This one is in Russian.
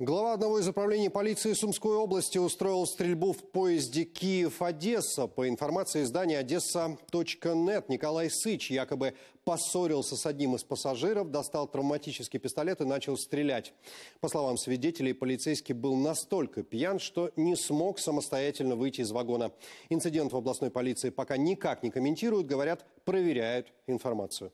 Глава одного из управлений полиции Сумской области устроил стрельбу в поезде Киев-Одесса. По информации издания Одесса.нет, Николай Сыч якобы поссорился с одним из пассажиров, достал травматический пистолет и начал стрелять. По словам свидетелей, полицейский был настолько пьян, что не смог самостоятельно выйти из вагона. Инцидент в областной полиции пока никак не комментируют, говорят, проверяют информацию.